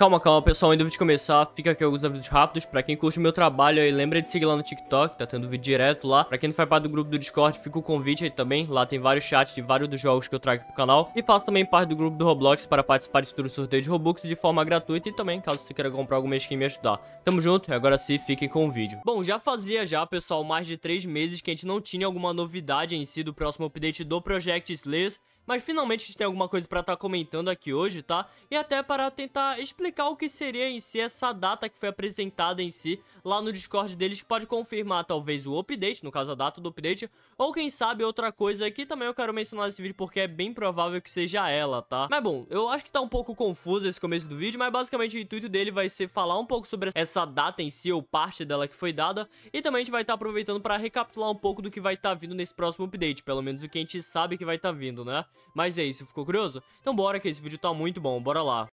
Calma, calma, pessoal, antes de começar, fica aqui alguns avisos rápidos. Pra quem curte o meu trabalho aí, lembra de seguir lá no TikTok, tá tendo vídeo direto lá. Pra quem não faz parte do grupo do Discord, fica o convite aí também. Lá tem vários chats de vários dos jogos que eu trago pro canal. E faço também parte do grupo do Roblox para participar de futuro sorteio de Robux de forma gratuita e também, caso você queira comprar alguma skin me ajudar. Tamo junto, agora sim, fiquem com o vídeo. Bom, já fazia já, pessoal, mais de três meses que a gente não tinha alguma novidade em si do próximo update do Project Slays. Mas finalmente a gente tem alguma coisa pra estar tá comentando aqui hoje, tá? E até para tentar explicar o que seria em si essa data que foi apresentada em si lá no Discord deles, que pode confirmar talvez o update, no caso a data do update, ou quem sabe outra coisa que também eu quero mencionar nesse vídeo porque é bem provável que seja ela, tá? Mas bom, eu acho que tá um pouco confuso esse começo do vídeo, mas basicamente o intuito dele vai ser falar um pouco sobre essa data em si, ou parte dela que foi dada, e também a gente vai estar tá aproveitando para recapitular um pouco do que vai estar tá vindo nesse próximo update, pelo menos o que a gente sabe que vai estar tá vindo, né? Mas é isso, ficou curioso? Então bora que esse vídeo tá muito bom, bora lá.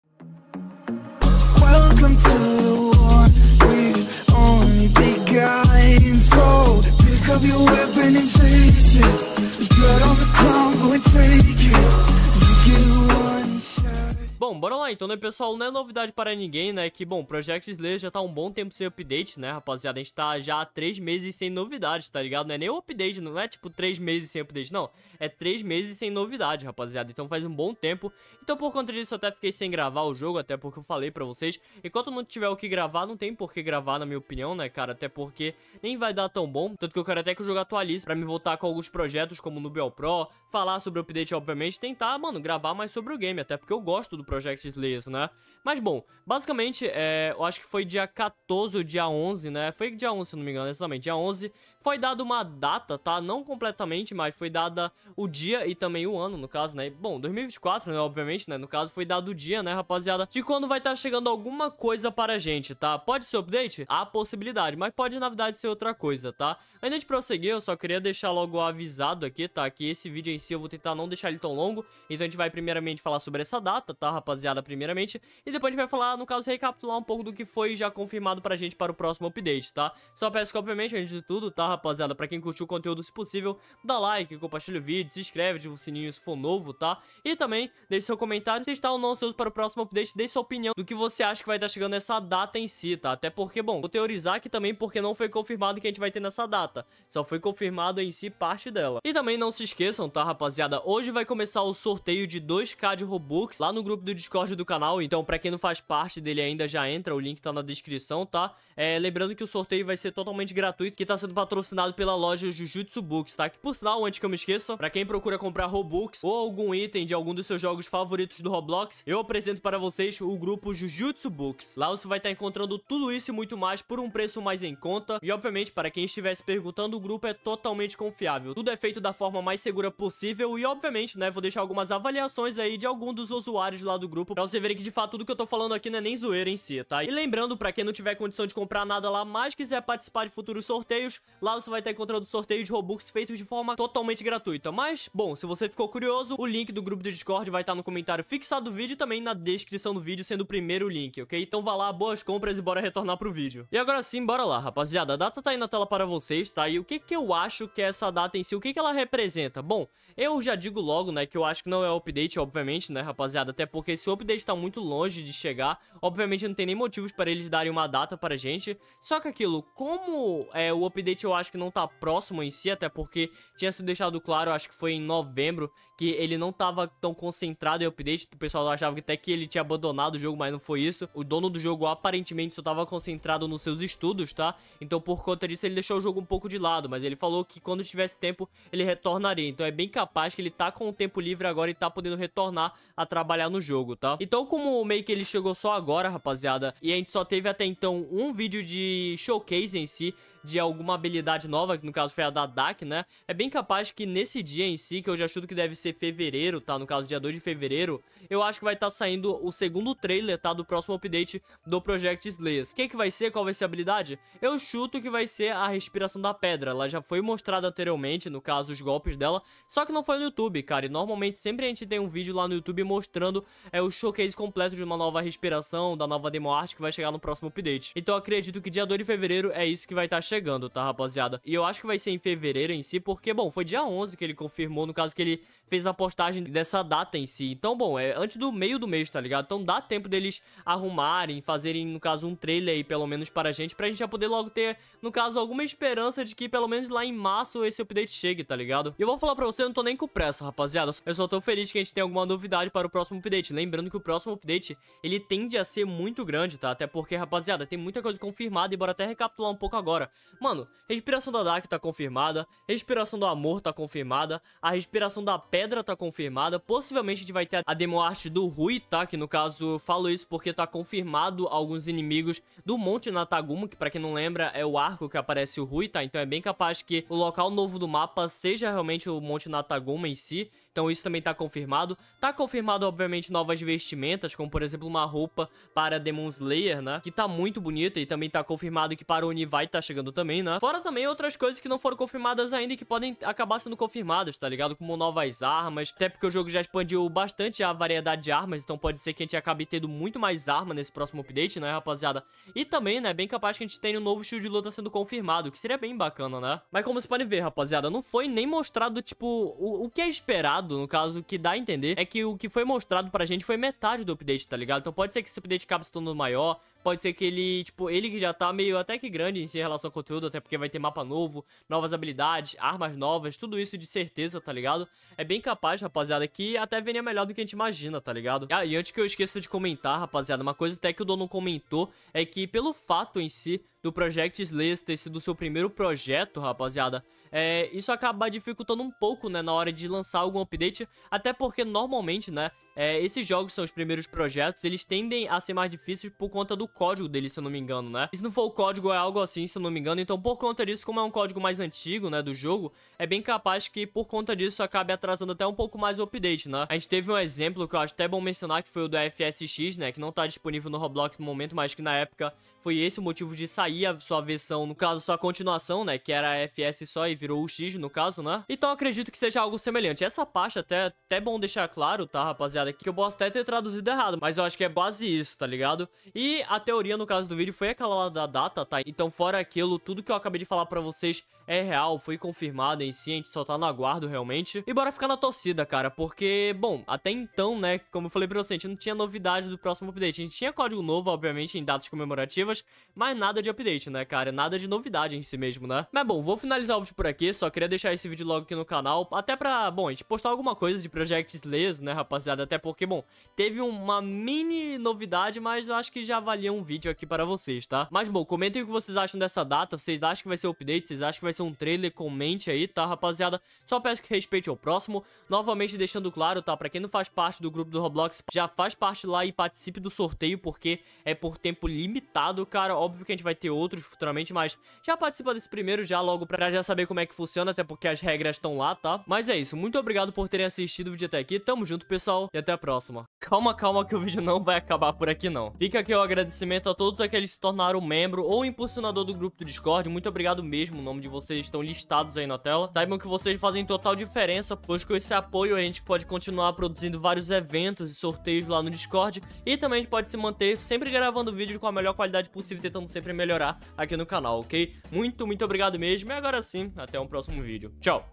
bora lá então, né, pessoal? Não é novidade para ninguém, né, que, bom, Project Slayer já tá um bom tempo sem update, né, rapaziada? A gente tá já há três meses sem novidades, tá ligado? Não é nem o update, não é tipo três meses sem update, não. É três meses sem novidade, rapaziada. Então faz um bom tempo. Então por conta disso eu até fiquei sem gravar o jogo, até porque eu falei pra vocês. Enquanto não tiver o que gravar, não tem por que gravar, na minha opinião, né, cara? Até porque nem vai dar tão bom. Tanto que eu quero até que o jogo atualize pra me voltar com alguns projetos, como no Bell Pro, falar sobre o update, obviamente, tentar, mano, gravar mais sobre o game, até porque eu gosto do projeto Project Slayers, né? Mas, bom, basicamente, é, eu acho que foi dia 14 ou dia 11, né? Foi dia 11, se não me engano, exatamente. Dia 11 foi dada uma data, tá? Não completamente, mas foi dada o dia e também o ano, no caso, né? Bom, 2024, né? Obviamente, né? No caso, foi dado o dia, né, rapaziada? De quando vai estar tá chegando alguma coisa para a gente, tá? Pode ser update? Há possibilidade, mas pode, na verdade, ser outra coisa, tá? Antes de prosseguir, eu só queria deixar logo avisado aqui, tá? Que esse vídeo em si eu vou tentar não deixar ele tão longo. Então a gente vai primeiramente falar sobre essa data, tá, rapaziada? rapaziada, primeiramente. E depois a gente vai falar, no caso, recapitular um pouco do que foi já confirmado pra gente para o próximo update, tá? Só peço que, obviamente, antes de tudo, tá, rapaziada, pra quem curtiu o conteúdo, se possível, dá like, compartilha o vídeo, se inscreve, ativa o sininho se for novo, tá? E também, deixe seu comentário se está ou não ansioso para o próximo update, deixe sua opinião do que você acha que vai estar tá chegando nessa data em si, tá? Até porque, bom, vou teorizar aqui também porque não foi confirmado que a gente vai ter nessa data. Só foi confirmado em si parte dela. E também não se esqueçam, tá, rapaziada? Hoje vai começar o sorteio de 2k de Robux lá no grupo do Discord Discord do canal, então pra quem não faz parte dele ainda já entra, o link tá na descrição, tá? É, lembrando que o sorteio vai ser totalmente gratuito, que tá sendo patrocinado pela loja Jujutsu Books, tá? Que por sinal, antes que eu me esqueça, pra quem procura comprar Robux ou algum item de algum dos seus jogos favoritos do Roblox, eu apresento para vocês o grupo Jujutsu Books. Lá você vai estar tá encontrando tudo isso e muito mais por um preço mais em conta, e obviamente para quem estiver se perguntando, o grupo é totalmente confiável. Tudo é feito da forma mais segura possível e obviamente, né, vou deixar algumas avaliações aí de algum dos usuários lá do grupo grupo, pra você verem que de fato tudo que eu tô falando aqui não é nem zoeira em si, tá? E lembrando, pra quem não tiver condição de comprar nada lá, mas quiser participar de futuros sorteios, lá você vai estar encontrando sorteios de Robux feitos de forma totalmente gratuita. Mas, bom, se você ficou curioso, o link do grupo do Discord vai estar tá no comentário fixado do vídeo e também na descrição do vídeo, sendo o primeiro link, ok? Então vá lá, boas compras e bora retornar pro vídeo. E agora sim, bora lá, rapaziada. A data tá aí na tela para vocês, tá? E o que que eu acho que é essa data em si, o que que ela representa? Bom, eu já digo logo, né, que eu acho que não é update, obviamente, né, rapaziada? Até porque esse esse update tá muito longe de chegar. Obviamente não tem nem motivos para eles darem uma data pra gente. Só que aquilo, como é, o update eu acho que não tá próximo em si, até porque tinha sido deixado claro, acho que foi em novembro, que ele não tava tão concentrado em update. O pessoal achava que até que ele tinha abandonado o jogo, mas não foi isso. O dono do jogo aparentemente só tava concentrado nos seus estudos, tá? Então por conta disso ele deixou o jogo um pouco de lado, mas ele falou que quando tivesse tempo ele retornaria. Então é bem capaz que ele tá com o tempo livre agora e tá podendo retornar a trabalhar no jogo, tá? Então, como meio que ele chegou só agora, rapaziada, e a gente só teve até então um vídeo de showcase em si, de alguma habilidade nova, que no caso foi a da DAC, né? É bem capaz que nesse dia em si, que eu já chuto que deve ser fevereiro, tá? No caso, dia 2 de fevereiro, eu acho que vai estar tá saindo o segundo trailer, tá? Do próximo update do Project Slayers. O que, que vai ser? Qual vai ser a habilidade? Eu chuto que vai ser a respiração da pedra. Ela já foi mostrada anteriormente, no caso, os golpes dela, só que não foi no YouTube, cara. E normalmente sempre a gente tem um vídeo lá no YouTube mostrando é, o showcase completo de uma nova respiração, da nova demo art que vai chegar no próximo update. Então acredito que dia 2 de fevereiro é isso que vai estar tá chegando chegando, tá, rapaziada? E eu acho que vai ser em fevereiro em si, porque, bom, foi dia 11 que ele confirmou, no caso que ele fez a postagem dessa data em si. Então, bom, é antes do meio do mês, tá ligado? Então dá tempo deles arrumarem, fazerem, no caso, um trailer aí, pelo menos, para a gente, pra gente já poder logo ter, no caso, alguma esperança de que, pelo menos lá em março, esse update chegue, tá ligado? E eu vou falar pra você, eu não tô nem com pressa, rapaziada. Eu só tô feliz que a gente tem alguma novidade para o próximo update. Lembrando que o próximo update, ele tende a ser muito grande, tá? Até porque, rapaziada, tem muita coisa confirmada e bora até recapitular um pouco agora. Mano, respiração da Dark tá confirmada, respiração do amor tá confirmada, a respiração da pedra tá confirmada, possivelmente a gente vai ter a demo arte do Rui, tá? Que no caso, falo isso porque tá confirmado alguns inimigos do Monte Natagumo, que pra quem não lembra é o arco que aparece o Rui, tá? Então é bem capaz que o local novo do mapa seja realmente o Monte Nataguma em si, então isso também tá confirmado. Tá confirmado, obviamente, novas vestimentas, como por exemplo uma roupa para Demon Slayer, né? Que tá muito bonita e também tá confirmado que para Oni vai tá chegando também, né? Fora também outras coisas que não foram confirmadas ainda e que podem acabar sendo confirmadas, tá ligado? Como novas armas, até porque o jogo já expandiu bastante a variedade de armas, então pode ser que a gente acabe tendo muito mais arma nesse próximo update, né, rapaziada? E também, né, bem capaz que a gente tenha um novo estilo de luta sendo confirmado, que seria bem bacana, né? Mas como vocês podem ver, rapaziada, não foi nem mostrado, tipo, o, o que é esperado, no caso, o que dá a entender, é que o que foi mostrado pra gente foi metade do update, tá ligado? Então pode ser que esse update acabe se tornando maior, pode ser que ele, tipo, ele que já tá meio até que grande em si em relação ao conteúdo, até porque vai ter mapa novo, novas habilidades, armas novas, tudo isso de certeza, tá ligado? É bem capaz, rapaziada, que até venha melhor do que a gente imagina, tá ligado? Ah, e antes que eu esqueça de comentar, rapaziada, uma coisa até que o dono comentou é que pelo fato em si do Project Slayer ter sido seu primeiro projeto, rapaziada, é, isso acaba dificultando um pouco, né, na hora de lançar algum update, até porque normalmente, né, é, esses jogos são os primeiros projetos, eles tendem a ser mais difíceis por conta do código dele, se eu não me engano, né? E se não for o código, é algo assim, se eu não me engano, então por conta disso, como é um código mais antigo, né, do jogo, é bem capaz que por conta disso acabe atrasando até um pouco mais o update, né? A gente teve um exemplo que eu acho até bom mencionar, que foi o do FSX, né, que não tá disponível no Roblox no momento, mas que na época foi esse o motivo de sair sair a sua versão, no caso, sua continuação, né? Que era FS só e virou o X, no caso, né? Então acredito que seja algo semelhante. Essa parte até, até é bom deixar claro, tá, rapaziada? Que eu posso até ter traduzido errado, mas eu acho que é base isso, tá ligado? E a teoria, no caso do vídeo, foi aquela lá da data, tá? Então fora aquilo, tudo que eu acabei de falar pra vocês é real, foi confirmado em si, a gente só tá no aguardo realmente. E bora ficar na torcida, cara, porque, bom, até então, né, como eu falei pra vocês, a gente não tinha novidade do próximo update. A gente tinha código novo, obviamente, em datas comemorativas, mas nada de update, né, cara? Nada de novidade em si mesmo, né? Mas bom, vou finalizar o vídeo por aqui, só queria deixar esse vídeo logo aqui no canal, até pra, bom, a gente postar alguma coisa de Project Slayers, né, rapaziada? Até porque, bom, teve uma mini novidade, mas acho que já valia um vídeo aqui para vocês, tá? Mas bom, comentem o que vocês acham dessa data, vocês acham que vai ser update, vocês acham que vai ser um trailer, comente aí, tá, rapaziada? Só peço que respeite o próximo, novamente deixando claro, tá, pra quem não faz parte do grupo do Roblox, já faz parte lá e participe do sorteio, porque é por tempo limitado, cara, óbvio que a gente vai ter ter outros futuramente, mas já participa desse primeiro já logo pra já saber como é que funciona, até porque as regras estão lá, tá? Mas é isso, muito obrigado por terem assistido o vídeo até aqui, tamo junto, pessoal, e até a próxima. Calma, calma, que o vídeo não vai acabar por aqui, não. Fica aqui o agradecimento a todos aqueles que se tornaram membro ou impulsionador do grupo do Discord, muito obrigado mesmo, o nome de vocês estão listados aí na tela. Saibam que vocês fazem total diferença, pois com esse apoio a gente pode continuar produzindo vários eventos e sorteios lá no Discord, e também a gente pode se manter sempre gravando vídeo com a melhor qualidade possível, tentando sempre melhorar melhorar aqui no canal, ok? Muito, muito obrigado mesmo e agora sim, até um próximo vídeo. Tchau!